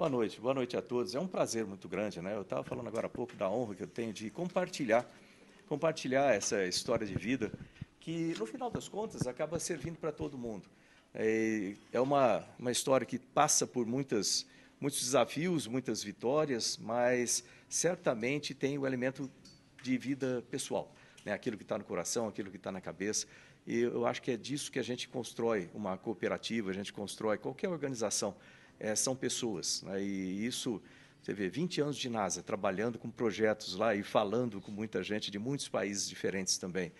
Boa noite, boa noite a todos. É um prazer muito grande, né? Eu estava falando agora há pouco da honra que eu tenho de compartilhar, compartilhar essa história de vida que, no final das contas, acaba servindo para todo mundo. É, é, uma, uma história que passa por muitas, muitos desafios, muitas vitórias, mas certamente tem o elemento de vida pessoal, né? aquilo que está no coração, aquilo que está na cabeça. E eu acho que é disso que a gente constrói uma cooperativa, a gente constrói qualquer organização é, são pessoas. Né? E isso, você vê, 20 anos de NASA, trabalhando com projetos lá e falando com muita gente de muitos países diferentes também.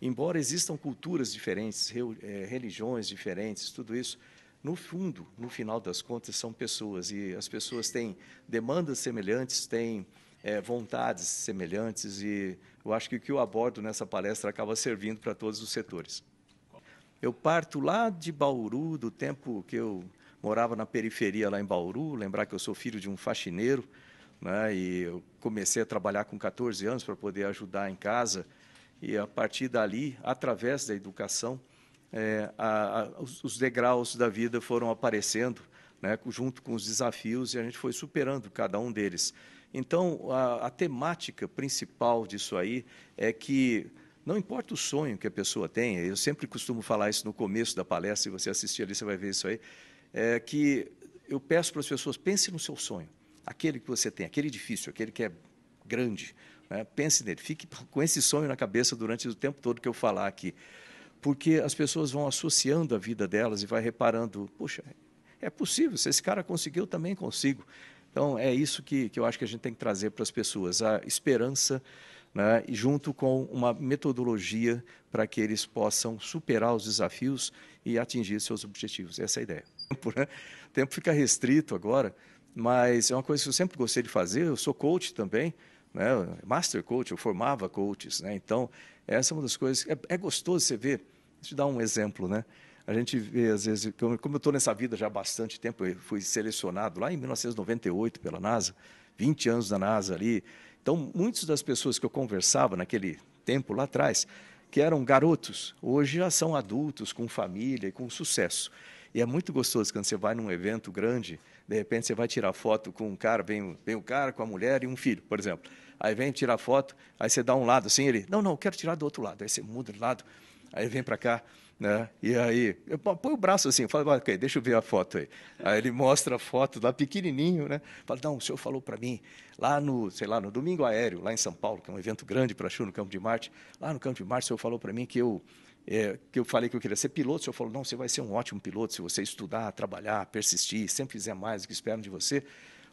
Embora existam culturas diferentes, é, religiões diferentes, tudo isso, no fundo, no final das contas, são pessoas. E as pessoas têm demandas semelhantes, têm é, vontades semelhantes. E eu acho que o que eu abordo nessa palestra acaba servindo para todos os setores. Eu parto lá de Bauru, do tempo que eu morava na periferia lá em Bauru, lembrar que eu sou filho de um faxineiro, né? E eu comecei a trabalhar com 14 anos para poder ajudar em casa. E a partir dali, através da educação, é, a, a, os, os degraus da vida foram aparecendo, né? Junto com os desafios e a gente foi superando cada um deles. Então, a, a temática principal disso aí é que não importa o sonho que a pessoa tenha, eu sempre costumo falar isso no começo da palestra, se você assistir ali, você vai ver isso aí é, que eu peço para as pessoas, pense no seu sonho, aquele que você tem, aquele edifício, aquele que é grande, né? pense nele, fique com esse sonho na cabeça durante o tempo todo que eu falar aqui, porque as pessoas vão associando a vida delas e vai reparando, puxa, é possível, se esse cara conseguiu, também consigo. Então, é isso que, que eu acho que a gente tem que trazer para as pessoas, a esperança, né, junto com uma metodologia para que eles possam superar os desafios e atingir seus objetivos. Essa é a ideia tempo, né? O tempo fica restrito agora, mas é uma coisa que eu sempre gostei de fazer. Eu sou coach também, né? Master coach, eu formava coaches, né? Então, essa é uma das coisas. É, é gostoso você ver. Deixa eu te dar um exemplo, né? A gente vê, às vezes, como eu estou nessa vida já há bastante tempo, eu fui selecionado lá em 1998 pela NASA, 20 anos da NASA ali. Então, muitas das pessoas que eu conversava naquele tempo lá atrás, que eram garotos, hoje já são adultos, com família e com sucesso. E é muito gostoso quando você vai num evento grande, de repente você vai tirar foto com um cara, vem, vem o cara com a mulher e um filho, por exemplo. Aí vem tirar foto, aí você dá um lado assim, ele, não, não, quero tirar do outro lado. Aí você muda de lado, aí vem para cá, né? E aí, eu, põe o braço assim, fala, ok, deixa eu ver a foto aí. Aí ele mostra a foto lá pequenininho, né? Fala, não, o senhor falou para mim, lá no, sei lá, no Domingo Aéreo, lá em São Paulo, que é um evento grande para a Chu, no Campo de Marte, lá no Campo de Marte, o senhor falou para mim que eu é, que eu falei que eu queria ser piloto, o senhor falou, não, você vai ser um ótimo piloto se você estudar, trabalhar, persistir, sempre fizer mais do que esperam de você.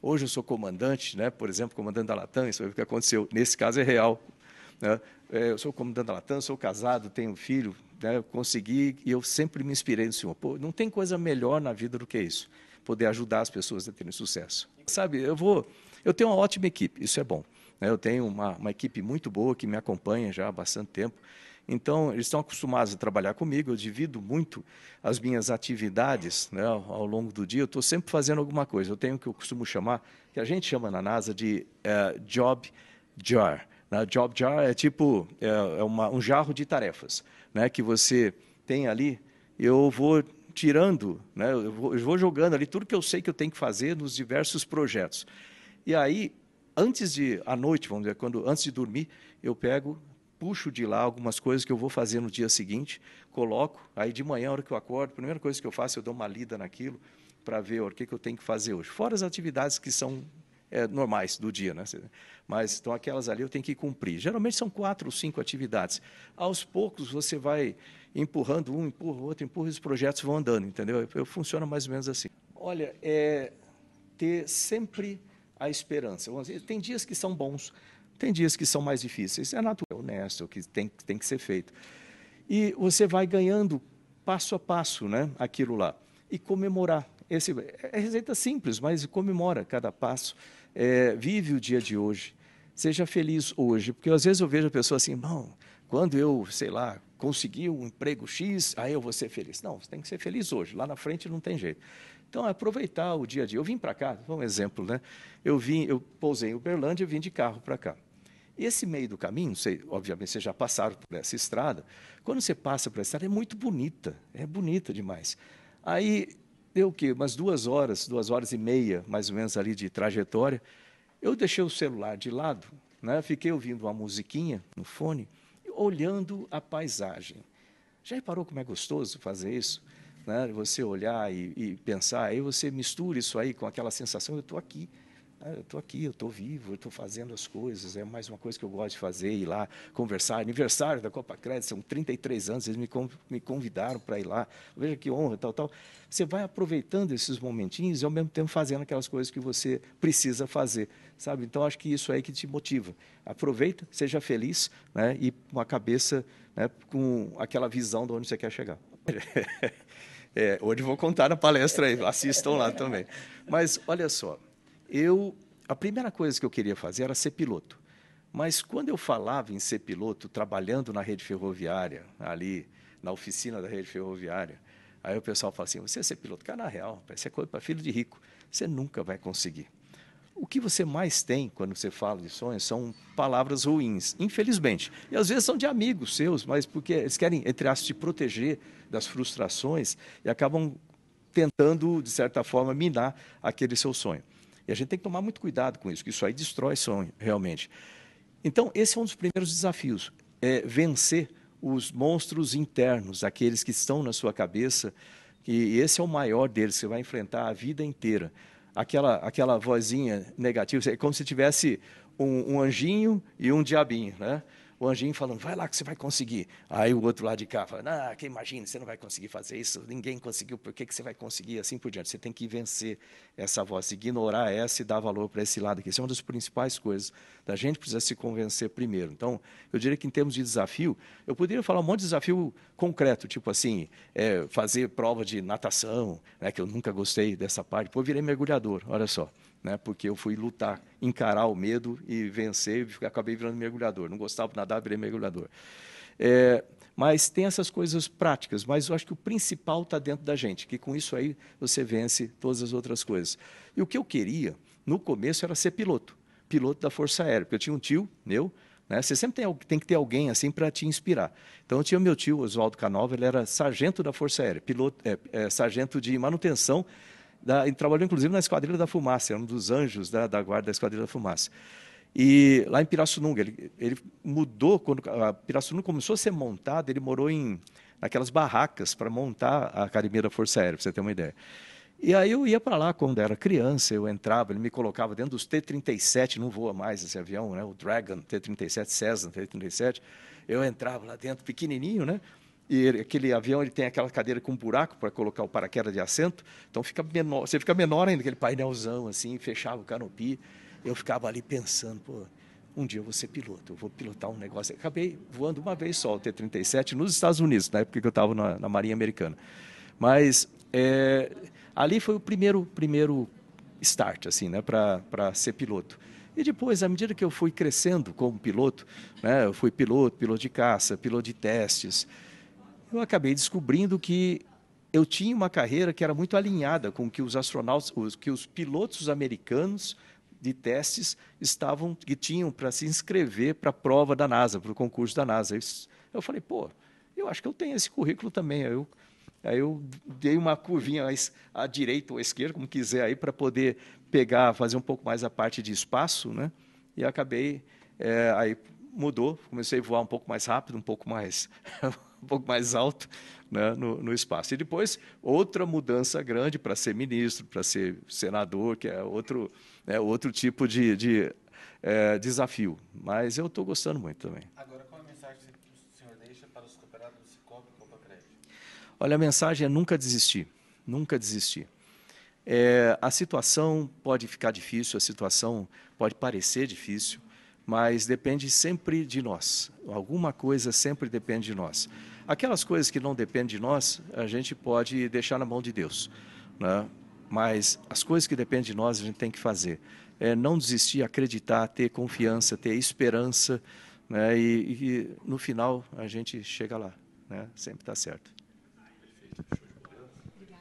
Hoje eu sou comandante, né, por exemplo, comandante da Latam, isso é o que aconteceu. Nesse caso é real. Né? É, eu sou comandante da Latam, sou casado, tenho um filho, né, consegui, e eu sempre me inspirei no senhor. Pô, não tem coisa melhor na vida do que isso, poder ajudar as pessoas a terem sucesso. Sabe, eu vou... Eu tenho uma ótima equipe, isso é bom. Né, eu tenho uma, uma equipe muito boa que me acompanha já há bastante tempo. Então, eles estão acostumados a trabalhar comigo, eu divido muito as minhas atividades né, ao longo do dia, eu estou sempre fazendo alguma coisa. Eu tenho o que eu costumo chamar, que a gente chama na NASA de eh, job jar. Né? Job jar é tipo é, é, uma, um jarro de tarefas né, que você tem ali. Eu vou tirando, né, eu, vou, eu vou jogando ali tudo que eu sei que eu tenho que fazer nos diversos projetos. E aí, antes de à noite, vamos dizer, quando antes de dormir, eu pego puxo de lá algumas coisas que eu vou fazer no dia seguinte, coloco, aí de manhã, a hora que eu acordo, a primeira coisa que eu faço, eu dou uma lida naquilo para ver ó, o que, que eu tenho que fazer hoje. Fora as atividades que são é, normais do dia, né? mas então aquelas ali eu tenho que cumprir. Geralmente são quatro ou cinco atividades. Aos poucos você vai empurrando um, empurra o outro, empurra e os projetos vão andando, entendeu? Eu, eu funciona mais ou menos assim. Olha, é ter sempre a esperança. Tem dias que são bons, tem dias que são mais difíceis. É natural honesto, o que tem, tem que ser feito. E você vai ganhando passo a passo né, aquilo lá. E comemorar. Esse, é receita simples, mas comemora cada passo. É, vive o dia de hoje. Seja feliz hoje. Porque às vezes eu vejo a pessoa assim, bom, quando eu, sei lá, consegui um emprego X, aí eu vou ser feliz. Não, você tem que ser feliz hoje. Lá na frente não tem jeito. Então, é aproveitar o dia a dia. Eu vim para cá, vou um exemplo, né? Eu vim, eu pousei em Uberlândia e vim de carro para cá. Esse meio do caminho, você, obviamente vocês já passaram por essa estrada, quando você passa por essa estrada é muito bonita, é bonita demais. Aí deu o quê? Umas duas horas, duas horas e meia, mais ou menos ali de trajetória, eu deixei o celular de lado, né? fiquei ouvindo uma musiquinha no fone, olhando a paisagem. Já reparou como é gostoso fazer isso? Né? Você olhar e, e pensar, aí você mistura isso aí com aquela sensação, eu estou aqui, ah, eu estou aqui, eu estou vivo, eu estou fazendo as coisas. É mais uma coisa que eu gosto de fazer, ir lá conversar. Aniversário da Copa Crédito, são 33 anos, eles me convidaram para ir lá. Veja que honra, tal, tal. Você vai aproveitando esses momentinhos e, ao mesmo tempo, fazendo aquelas coisas que você precisa fazer, sabe? Então, acho que isso aí que te motiva. Aproveita, seja feliz né? e com a cabeça, né? com aquela visão de onde você quer chegar. É, hoje vou contar na palestra aí, assistam lá também. Mas olha só, eu a primeira coisa que eu queria fazer era ser piloto. Mas quando eu falava em ser piloto, trabalhando na rede ferroviária, ali na oficina da rede ferroviária, aí o pessoal fala assim: você é ser piloto? Cara, na real, isso é coisa para é filho de rico. Você nunca vai conseguir. O que você mais tem quando você fala de sonhos são palavras ruins, infelizmente. E às vezes são de amigos seus, mas porque eles querem, entre aspas, te proteger das frustrações e acabam tentando, de certa forma, minar aquele seu sonho a gente tem que tomar muito cuidado com isso, que isso aí destrói sonho, realmente. Então, esse é um dos primeiros desafios, é vencer os monstros internos, aqueles que estão na sua cabeça, e esse é o maior deles, você vai enfrentar a vida inteira. Aquela, aquela vozinha negativa, é como se tivesse um, um anjinho e um diabinho, né? o anjinho falando, vai lá que você vai conseguir. Aí o outro lá de cá falando, ah, que imagina, você não vai conseguir fazer isso, ninguém conseguiu, por que, que você vai conseguir? Assim por diante. Você tem que vencer essa voz, ignorar essa e dar valor para esse lado aqui. Isso é uma das principais coisas da gente precisa se convencer primeiro. Então, eu diria que em termos de desafio, eu poderia falar um monte de desafio concreto, tipo assim, é, fazer prova de natação, né, que eu nunca gostei dessa parte. Depois virei mergulhador, olha só né? Porque eu fui lutar, encarar o medo e vencer, e acabei virando mergulhador. Não gostava de nadar, virei mergulhador. É, mas tem essas coisas práticas, mas eu acho que o principal está dentro da gente, que com isso aí você vence todas as outras coisas. E o que eu queria, no começo, era ser piloto, piloto da Força Aérea, porque eu tinha um tio meu, né? você sempre tem, tem que ter alguém assim para te inspirar. Então eu tinha meu tio, Oswaldo Canova, ele era sargento da Força Aérea, piloto, é, é, sargento de manutenção da, ele trabalhou, inclusive, na Esquadrilha da Fumaça, era é um dos anjos da, da guarda da Esquadrilha da Fumaça. E lá em Pirassununga, ele, ele mudou, quando a Pirassununga começou a ser montada, ele morou em naquelas barracas para montar a Academia da Força Aérea, para você ter uma ideia. E aí eu ia para lá quando era criança, eu entrava, ele me colocava dentro dos T-37, não voa mais esse avião, né? o Dragon T-37, Cessna T-37. Eu entrava lá dentro, pequenininho, né? e aquele avião ele tem aquela cadeira com um buraco para colocar o paraquedas de assento, então fica menor, você fica menor ainda, aquele painelzão assim, fechava o canopi. Eu ficava ali pensando, pô, um dia eu vou ser piloto, eu vou pilotar um negócio. Acabei voando uma vez só o T-37 nos Estados Unidos, na época que eu estava na, na, Marinha Americana. Mas é, ali foi o primeiro, primeiro start, assim, né, para ser piloto. E depois, à medida que eu fui crescendo como piloto, né, eu fui piloto, piloto de caça, piloto de testes, eu acabei descobrindo que eu tinha uma carreira que era muito alinhada com o que os astronautas, os, que os pilotos americanos de testes estavam que tinham para se inscrever para a prova da NASA, para o concurso da NASA. Eu, falei, pô, eu acho que eu tenho esse currículo também. Eu, Aí eu dei uma curvinha à direita ou à esquerda, como quiser, aí para poder pegar, fazer um pouco mais a parte de espaço, né? E acabei, é, aí mudou, comecei a voar um pouco mais rápido, um pouco mais um pouco mais alto né, no, no, espaço. E depois, outra mudança grande para ser ministro, para ser senador, que é outro, né, outro tipo de, de é, desafio. Mas eu estou gostando muito também. Agora, qual é a mensagem que o senhor deixa para os cooperados do Cicobi e Crédito? Olha, a mensagem é nunca desistir, nunca desistir. É, a situação pode ficar difícil, a situação pode parecer difícil, mas depende sempre de nós. Alguma coisa sempre depende de nós. Aquelas coisas que não dependem de nós, a gente pode deixar na mão de Deus. Né? Mas as coisas que dependem de nós, a gente tem que fazer. É não desistir, acreditar, ter confiança, ter esperança. Né? E, e no final, a gente chega lá. Né? Sempre está certo.